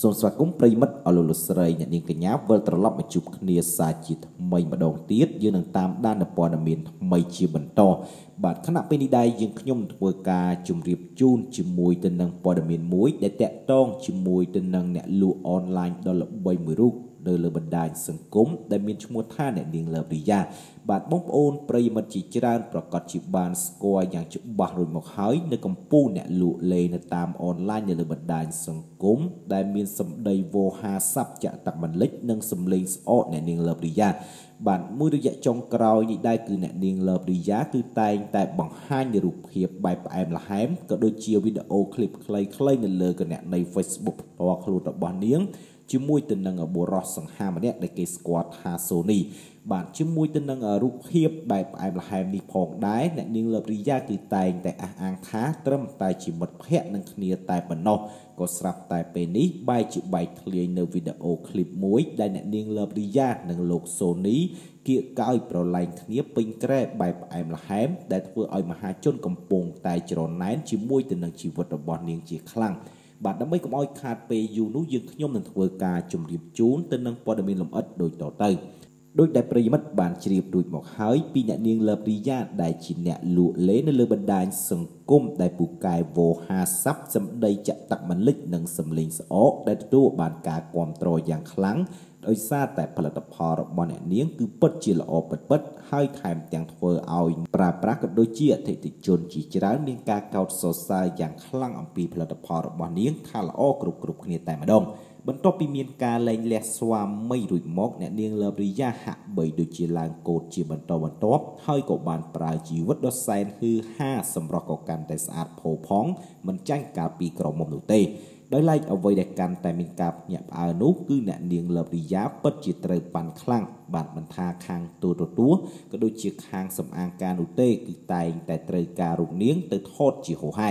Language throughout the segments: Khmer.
សូមស្វាគមន៍ប្រិមិត្តអលលស្រីអ្នកនាងកញ្ញាវិលត្រឡប់មកជួបគ្នាសាជាថ្មីម្ដងទៀតយើងនឹងតាមដានព័ត៌មានថ្មីជាបន្តបាទគណៈពេលនេះដែរយើងខ្ញុំធ្វើការជម្រាបជូនជាមួយទៅនឹងព័ត៌មានមួយដែលតកតងជាមួយទៅនឹងអ្នកលក់អនឡាញដ៏ល្បីមួយរូបនៅលើបណ្ដាញសង្គមដែលមានឈ្មោះថាអ្នកនាងលបរិយា បាទបងប្អូនប្រិយមិត្តជាច្រើនប្រកាសជាបានស្គាល់យ៉ាងច្បាស់រួចមកហើយនៅកម្ពុជាអ្នកលក់លេងនៅតាមអនឡាញនៅលើបណ្ដាញសង្គមដែលមានសម្ដីវោហាស័ព្ទចាក់ទឹកមិនលិចនិងសម្លេងស្អកអ្នកនាងលបរិយាបាទមួយរយៈចុងក្រោយនេះដែរគឺអ្នកនាងលបរិយាគឺតែងតែបង្ហាញរូបភាពបែបផ្អែមល្ហែមក៏ដូចជាវីដេអូឃ្លីបខ្លីៗនៅលើគណនី Facebook ផ្ទាល់ខ្លួនរបស់នាងជាមួយទៅនឹងបុរសសង្ហាម្នាក់ដែលគេស្គាល់ថាសូនីបាទជាមួយទៅនឹងរូបភាពបែបផ្អែមល្ហែមនេះផងដែរអ្នកនាងលបរីយ៉ាគឺតែងតែអះអាងថាត្រឹមតែជាមិត្តភ័ក្តិនឹងគ្នាតែប៉ុណ្ណោះក៏ស្រាប់តែពេលនេះបែរជាបែកធ្លាយនៅវីដេអូឃ្លីបមួយដែលអ្នកនាងលបរីយ៉ានិងលោកសូនីគៀកកោយប្រឡែងគ្នាពេញក្រែបែបផ្អែមល្ហែមដែលធ្វើឲ្យមហាជនកំពុងតែច្រណែនជាមួយទៅនឹងជីវិតរបស់នាងជាខ្លាំង។បាទដើម្បីកុំឲ្យខាតពេលយូរនោះយើងខ្ញុំនឹងធ្វើការជម្រាបជូនទៅនឹងព័ត៌មានលម្អិតដូចតទៅដោយដែលប្រិយមិត្តបានជ្រាបរួចមកហើយពីអ្នកនាងលបរីយ៉ាដែលជាអ្នកលក់លេនៅលើបណ្ដាញសង្គមដែលពូកែវោហាស័ព្ទសម្ដីចាក់ទឹកមិនលិចនិងសម្លេងស្អកដែលទទួលបានការគាំទ្រយ៉ាងខ្លាំងដោយសារតែផលិតផលរបស់អ្នកនាងគឺពិតជាល្អពិតពិតហើយថែមទាំងធ្វើឲ្យប្រើប្រាស់ក៏ដូចជាអតិថិជនជាច្រើនមានការកោតសរសើរយ៉ាងខ្លាំងអំពីផលិតផលរបស់នាងថាល្អគ្រប់គ្រប់គ្នាតែម្ដង។បន្ទាប់ពីមានការលែងលះស្វាមីរួចមកអ្នកនាងលបរីយ៉ាហាក់បីដូចជាឡើងកូតជាបន្តបន្ទាប់ហើយក៏បានប្រើជីវិតដ៏សែនហឺហាសម្រាប់ក៏កាន់តែស្អាតផូរផងមិនចាញ់កាលពីក្រមុំនោះទេដោយឡែកអ្វីដែលកាន់តែមានការភ្ញាក់ផ្អើលនោះគឺអ្នកនាងលបរីយ៉ាពិតជាត្រូវប៉ាន់ខ្លាំងបាទមិនថាខាងទូទទួលក៏ដូចជាខាងសំអាងការនោះទេគឺតែងតែត្រូវការរូបនាងទៅថតជាហោហែ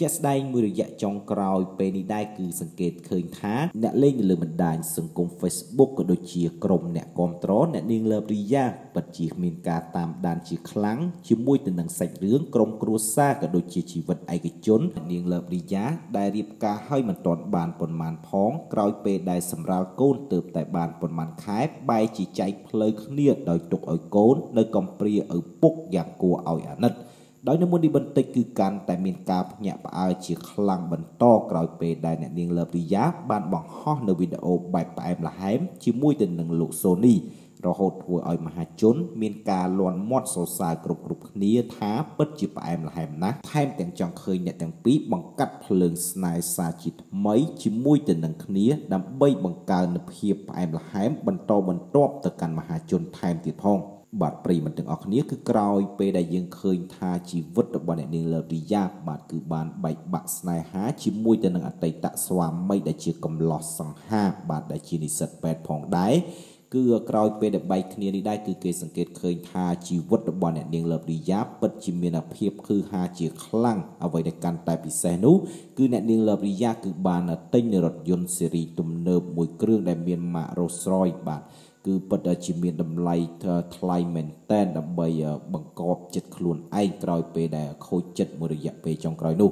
ជាក់ស្ដែងមួយរយៈចុងក្រោយពេលនេះដែរគឺសង្កេតឃើញថា អ្នកលេងនៅលើបណ្ដាញសង្គម Facebook ក៏ដូចជាក្រុមអ្នកគ្រប់គ្រងអ្នកនាងលើរីយ៉ាពិតជាមានការតាមដានជាខ្លាំងជាមួយទៅនឹងសាច់រឿងក្រុមគ្រួសារក៏ដូចជាជីវិតឯកជនអ្នកនាងលើរីយ៉ាដែលរៀបការហើយមិនទាន់បានប៉ុន្មានផង ក្រោយពេលដែលសម្រាលកូនទើបតែបានប៉ុន្មានខែបែរជាចែកផ្លូវគ្នាដោយទុកឲ្យកូននៅកំព្រាឪពុកយ៉ាងគួរឲ្យអាណិត។ដោយនៅមុននេះបន្តិចគឺកាន់តែមានការភ្ញាក់ផ្អើលជាខ្លាំងបន្តក្រោយពេលដែលអ្នកនាងលឺរីយ៉ាបានបង្ហោះនៅវីដេអូបែបផ្អែមល្ហែម ជាមួយទៅនឹងលោកសូនី រហូតធ្វើឲ្យមហាជនមានការលន់មាត់សរសើរគ្រប់គ្រប់គ្នាថាពិតជាផ្អែមល្ហែមណាស់ថែមទាំងចង់ឃើញអ្នកទាំងពីរបង្កាត់ភ្លើងស្នេហ៍សាជាថ្មីជាមួយទៅនឹងគ្នា ដើម្បីបង្កើនភាពផ្អែមល្ហែមបន្តបន្ទាប់ទៅកាន់មហាជនថែមទៀតផង។បាទប្រិមត្តទាំងអស់គ្នាគឺក្រោយពេលដែលយើងឃើញ ថាជីវិតរបស់អ្នកនាងលរីយ៉ាបាទគឺបានបែកបាក់ស្នេហាជាមួយទៅនឹងអតីតស្វាមីដែលជាកំឡោះសង្ហាបាទដែលជានិស្សិតពេទ្យផងដែរគឺក្រោយពេលដែលបែកគ្នានេះដែរគឺគេសង្កេតឃើញថាជីវិតរបស់អ្នកនាងលរីយ៉ាពិតជាមានភាពឃឺហាជាខ្លាំងអ្វីដែលកាន់តែពិសេសនោះគឺអ្នកនាងលរីយ៉ាគឺបានទិញរថយន្តស៊េរីទំនើបមួយគ្រឿងដែលមានម៉ាករ៉ូសរ៉យបាទគឺពិតជាមានតម្លៃថ្លៃមែនតែនដើម្បីបង្កប់ចិត្តខ្លួនឯងក្រោយពេលដែលខូចចិត្តមួយរយៈពេលចុងក្រោយនោះ